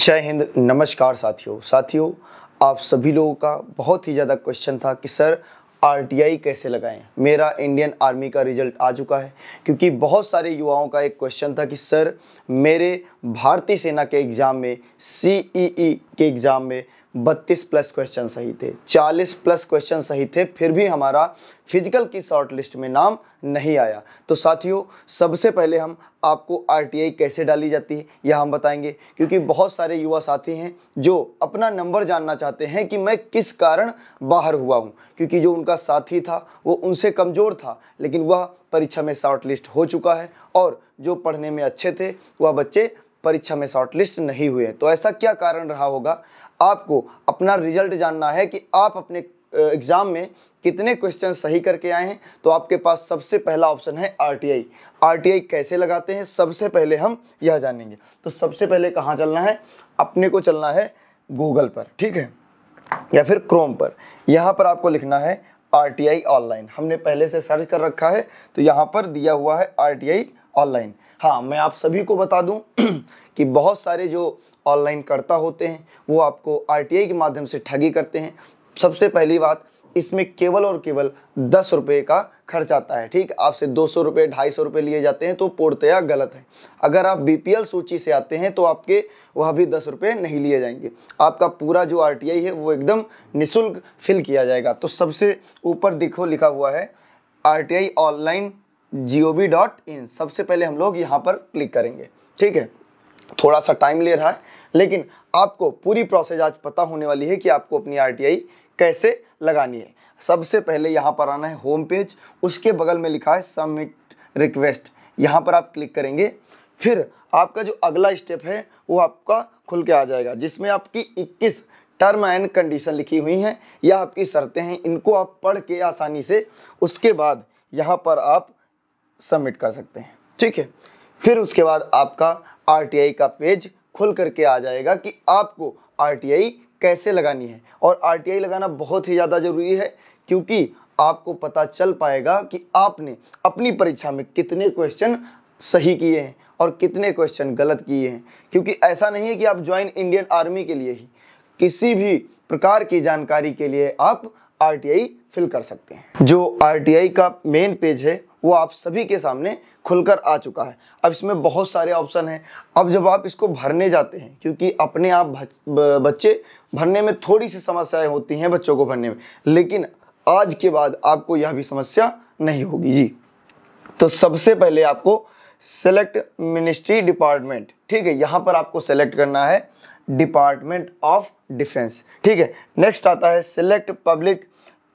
जय हिंद नमस्कार साथियों साथियों आप सभी लोगों का बहुत ही ज़्यादा क्वेश्चन था कि सर आरटीआई कैसे लगाएं मेरा इंडियन आर्मी का रिजल्ट आ चुका है क्योंकि बहुत सारे युवाओं का एक क्वेश्चन था कि सर मेरे भारतीय सेना के एग्ज़ाम में सीईई e e के एग्ज़ाम में बत्तीस प्लस क्वेश्चन सही थे चालीस प्लस क्वेश्चन सही थे फिर भी हमारा फिजिकल की शॉर्ट लिस्ट में नाम नहीं आया तो साथियों सबसे पहले हम आपको आरटीआई कैसे डाली जाती है यह हम बताएंगे क्योंकि बहुत सारे युवा साथी हैं जो अपना नंबर जानना चाहते हैं कि मैं किस कारण बाहर हुआ हूं क्योंकि जो उनका साथी था वो उनसे कमज़ोर था लेकिन वह परीक्षा में शॉर्ट लिस्ट हो चुका है और जो पढ़ने में अच्छे थे वह बच्चे परीक्षा में शॉर्टलिस्ट नहीं हुए तो ऐसा क्या कारण रहा होगा आपको अपना रिजल्ट जानना है कि आप अपने एग्ज़ाम में कितने क्वेश्चन सही करके आए हैं तो आपके पास सबसे पहला ऑप्शन है आरटीआई आरटीआई कैसे लगाते हैं सबसे पहले हम यह जानेंगे तो सबसे पहले कहाँ चलना है अपने को चलना है गूगल पर ठीक है या फिर क्रोम पर यहाँ पर आपको लिखना है आर ऑनलाइन हमने पहले से सर्च कर रखा है तो यहाँ पर दिया हुआ है आर ऑनलाइन हाँ मैं आप सभी को बता दूं कि बहुत सारे जो ऑनलाइन करता होते हैं वो आपको आर के माध्यम से ठगी करते हैं सबसे पहली बात इसमें केवल और केवल दस रुपये का खर्च आता है ठीक आपसे दो सौ रुपये ढाई सौ रुपये लिए जाते हैं तो पूर्णतया गलत है अगर आप बी सूची से आते हैं तो आपके वह भी दस रुपये नहीं लिए जाएंगे आपका पूरा जो आर है वो एकदम निःशुल्क फिल किया जाएगा तो सबसे ऊपर देखो लिखा हुआ है आर ऑनलाइन जी सबसे पहले हम लोग यहाँ पर क्लिक करेंगे ठीक है थोड़ा सा टाइम ले रहा है लेकिन आपको पूरी प्रोसेस आज पता होने वाली है कि आपको अपनी आर कैसे लगानी है सबसे पहले यहाँ पर आना है होम पेज उसके बगल में लिखा है सबमिट रिक्वेस्ट यहाँ पर आप क्लिक करेंगे फिर आपका जो अगला स्टेप है वो आपका खुल के आ जाएगा जिसमें आपकी 21 टर्म एंड कंडीशन लिखी हुई हैं या आपकी शर्तें हैं इनको आप पढ़ के आसानी से उसके बाद यहाँ पर आप सबमिट कर सकते हैं ठीक है फिर उसके बाद आपका आर का पेज खुल करके आ जाएगा कि आपको आर कैसे लगानी है और आर लगाना बहुत ही ज़्यादा ज़रूरी है क्योंकि आपको पता चल पाएगा कि आपने अपनी परीक्षा में कितने क्वेश्चन सही किए हैं और कितने क्वेश्चन गलत किए हैं क्योंकि ऐसा नहीं है कि आप ज्वाइन इंडियन आर्मी के लिए ही किसी भी प्रकार की जानकारी के लिए आप आर फिल कर सकते हैं जो आर का मेन पेज है वो आप सभी के सामने खुलकर आ चुका है अब इसमें बहुत सारे ऑप्शन हैं अब जब आप इसको भरने जाते हैं क्योंकि अपने आप बच्चे भरने में थोड़ी सी समस्याएं होती हैं बच्चों को भरने में लेकिन आज के बाद आपको यह भी समस्या नहीं होगी जी तो सबसे पहले आपको सेलेक्ट मिनिस्ट्री डिपार्टमेंट ठीक है यहाँ पर आपको सेलेक्ट करना है डिपार्टमेंट ऑफ डिफेंस ठीक है नेक्स्ट आता है सेलेक्ट पब्लिक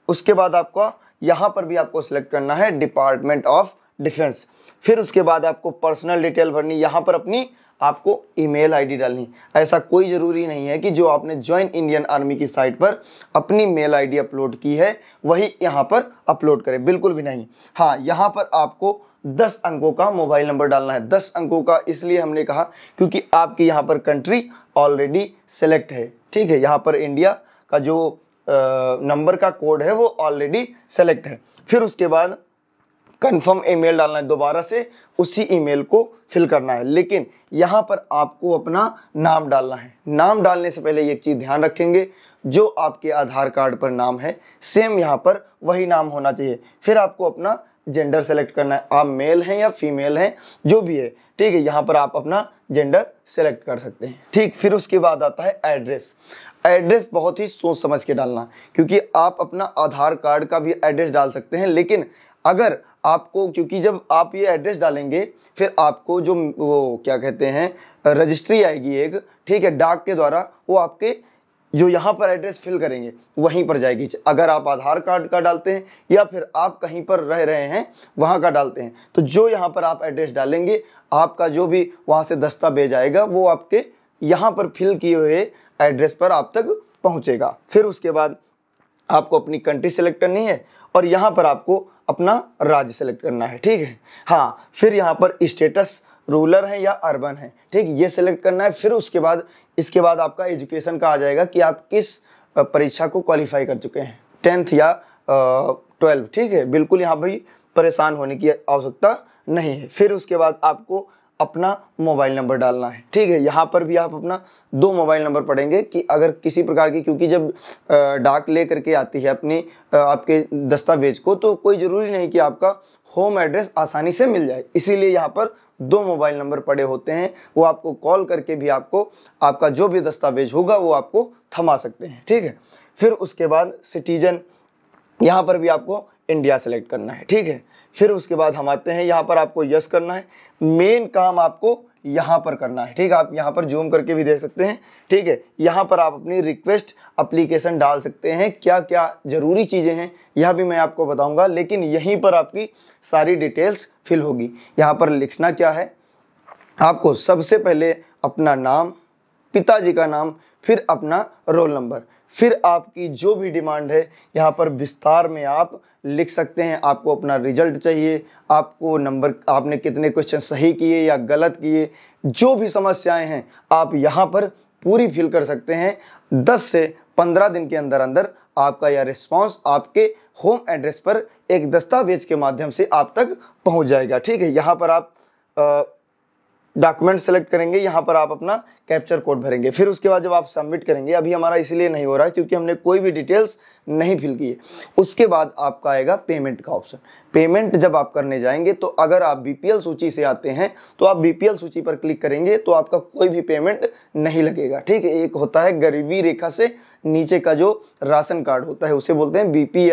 उसके बाद आपका यहाँ पर भी आपको सिलेक्ट करना है डिपार्टमेंट ऑफ डिफेंस फिर उसके बाद आपको पर्सनल डिटेल भरनी यहाँ पर अपनी आपको ईमेल आईडी डालनी ऐसा कोई ज़रूरी नहीं है कि जो आपने ज्वाइन इंडियन आर्मी की साइट पर अपनी मेल आईडी अपलोड की है वही यहाँ पर अपलोड करें बिल्कुल भी नहीं हाँ यहाँ पर आपको दस अंकों का मोबाइल नंबर डालना है दस अंकों का इसलिए हमने कहा क्योंकि आपकी यहाँ पर कंट्री ऑलरेडी सेलेक्ट है ठीक है यहाँ पर इंडिया का जो नंबर का कोड है वो ऑलरेडी सेलेक्ट है फिर उसके बाद कंफर्म ईमेल डालना है दोबारा से उसी ईमेल को फिल करना है लेकिन यहाँ पर आपको अपना नाम डालना है नाम डालने से पहले एक चीज़ ध्यान रखेंगे जो आपके आधार कार्ड पर नाम है सेम यहाँ पर वही नाम होना चाहिए फिर आपको अपना जेंडर सेलेक्ट करना है आप मेल हैं या फीमेल हैं जो भी है ठीक है यहाँ पर आप अपना जेंडर सेलेक्ट कर सकते हैं ठीक फिर उसके बाद आता है एड्रेस एड्रेस बहुत ही सोच समझ के डालना क्योंकि आप अपना आधार कार्ड का भी एड्रेस डाल सकते हैं लेकिन अगर आपको क्योंकि जब आप ये एड्रेस डालेंगे फिर आपको जो वो क्या कहते हैं रजिस्ट्री आएगी एक ठीक है डाक के द्वारा वो आपके जो यहाँ पर एड्रेस फिल करेंगे वहीं पर जाएगी अगर आप आधार कार्ड का डालते हैं या फिर आप कहीं पर रह रहे हैं वहाँ का डालते हैं तो जो यहाँ पर आप एड्रेस डालेंगे आपका जो भी वहाँ से दस्तावेज आएगा वो आपके यहाँ पर फिल किए हुए एड्रेस पर आप तक पहुँचेगा फिर उसके बाद आपको अपनी कंट्री सेलेक्ट करनी है और यहाँ पर आपको अपना राज्य सेलेक्ट करना है ठीक है हाँ फिर यहाँ पर स्टेटस रूरल है या अर्बन है ठीक ये सिलेक्ट करना है फिर उसके बाद इसके बाद आपका एजुकेशन का आ जाएगा कि आप किस परीक्षा को क्वालिफाई कर चुके हैं टेंथ या ट्वेल्व ठीक है बिल्कुल यहाँ भाई परेशान होने की आवश्यकता नहीं है फिर उसके बाद आपको अपना मोबाइल नंबर डालना है ठीक है यहाँ पर भी आप अपना दो मोबाइल नंबर पढ़ेंगे कि अगर किसी प्रकार की क्योंकि जब डाक ले करके आती है अपनी आपके दस्तावेज को तो कोई ज़रूरी नहीं कि आपका होम एड्रेस आसानी से मिल जाए इसीलिए यहाँ पर दो मोबाइल नंबर पड़े होते हैं वो आपको कॉल करके भी आपको आपका जो भी दस्तावेज होगा वो आपको थमा सकते हैं ठीक है फिर उसके बाद सिटीजन यहाँ पर भी आपको इंडिया सेलेक्ट करना है ठीक है फिर उसके बाद हम आते हैं यहाँ पर आपको यस करना है मेन काम आपको यहाँ पर करना है ठीक है आप यहाँ पर जूम करके भी देख सकते हैं ठीक है यहाँ पर आप अपनी रिक्वेस्ट अप्लीकेशन डाल सकते हैं क्या क्या ज़रूरी चीज़ें हैं यह भी मैं आपको बताऊँगा लेकिन यहीं पर आपकी सारी डिटेल्स फिल होगी यहाँ पर लिखना क्या है आपको सबसे पहले अपना नाम पिताजी का नाम फिर अपना रोल नंबर फिर आपकी जो भी डिमांड है यहाँ पर विस्तार में आप लिख सकते हैं आपको अपना रिजल्ट चाहिए आपको नंबर आपने कितने क्वेश्चन सही किए या गलत किए जो भी समस्याएं हैं आप यहाँ पर पूरी फिल कर सकते हैं 10 से 15 दिन के अंदर अंदर आपका यह रिस्पांस आपके होम एड्रेस पर एक दस्तावेज के माध्यम से आप तक पहुँच जाएगा ठीक है यहाँ पर आप आ, डॉक्यूमेंट सेलेक्ट करेंगे यहाँ पर आप अपना कैप्चर कोड भरेंगे फिर उसके बाद जब आप सबमिट करेंगे अभी हमारा इसलिए नहीं हो रहा है क्योंकि हमने कोई भी डिटेल्स नहीं फिल की है उसके बाद आपका आएगा पेमेंट का ऑप्शन पेमेंट जब आप करने जाएंगे तो अगर आप बीपीएल सूची से आते हैं तो आप बीपीएल सूची पर क्लिक करेंगे तो आपका कोई भी पेमेंट नहीं लगेगा ठीक है एक होता है गरीबी रेखा से नीचे का जो राशन कार्ड होता है उसे बोलते हैं बी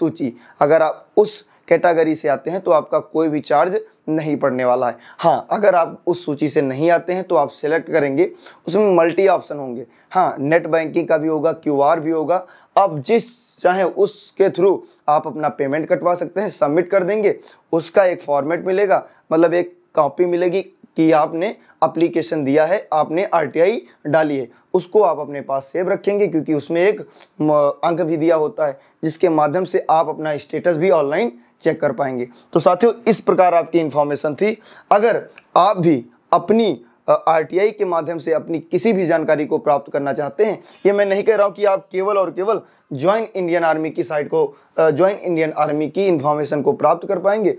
सूची अगर आप उस कैटेगरी से आते हैं तो आपका कोई भी चार्ज नहीं पड़ने वाला है हाँ अगर आप उस सूची से नहीं आते हैं तो आप सेलेक्ट करेंगे उसमें मल्टी ऑप्शन होंगे हाँ नेट बैंकिंग का भी होगा क्यूआर भी होगा आप जिस चाहे उसके थ्रू आप अपना पेमेंट कटवा सकते हैं सबमिट कर देंगे उसका एक फॉर्मेट मिलेगा मतलब एक कॉपी मिलेगी कि आपने अप्लीकेशन दिया है आपने आरटीआई डाली है उसको आप अपने पास सेव रखेंगे क्योंकि उसमें एक अंक भी दिया होता है जिसके माध्यम से आप अपना स्टेटस भी ऑनलाइन चेक कर पाएंगे तो साथियों इस प्रकार आपकी इन्फॉर्मेशन थी अगर आप भी अपनी आरटीआई के माध्यम से अपनी किसी भी जानकारी को प्राप्त करना चाहते हैं ये मैं नहीं कह रहा हूँ कि आप केवल और केवल ज्वाइन इंडियन आर्मी की साइट को ज्वाइन इंडियन आर्मी की इन्फॉर्मेशन को प्राप्त कर पाएंगे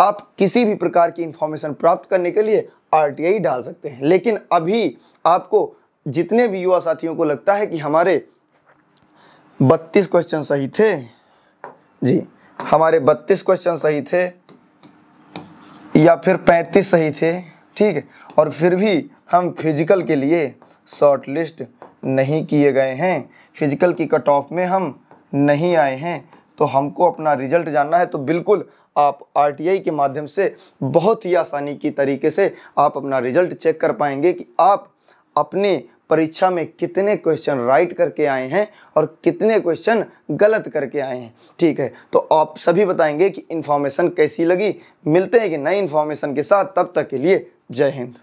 आप किसी भी प्रकार की इन्फॉर्मेशन प्राप्त करने के लिए आरटीआई डाल सकते हैं लेकिन अभी आपको जितने भी युवा साथियों को लगता है कि हमारे बत्तीस क्वेश्चन सही थे जी हमारे बत्तीस क्वेश्चन सही थे या फिर पैंतीस सही थे ठीक है और फिर भी हम फिजिकल के लिए शॉर्ट लिस्ट नहीं किए गए हैं फिजिकल की कट ऑफ में हम नहीं आए हैं तो हमको अपना रिजल्ट जानना है तो बिल्कुल आप आरटीआई के माध्यम से बहुत ही आसानी की तरीके से आप अपना रिजल्ट चेक कर पाएंगे कि आप अपने परीक्षा में कितने क्वेश्चन राइट करके आए हैं और कितने क्वेश्चन गलत करके आए हैं ठीक है तो आप सभी बताएंगे कि इन्फॉर्मेशन कैसी लगी मिलते हैं कि नई इन्फॉर्मेशन के साथ तब तक के लिए जय हिंद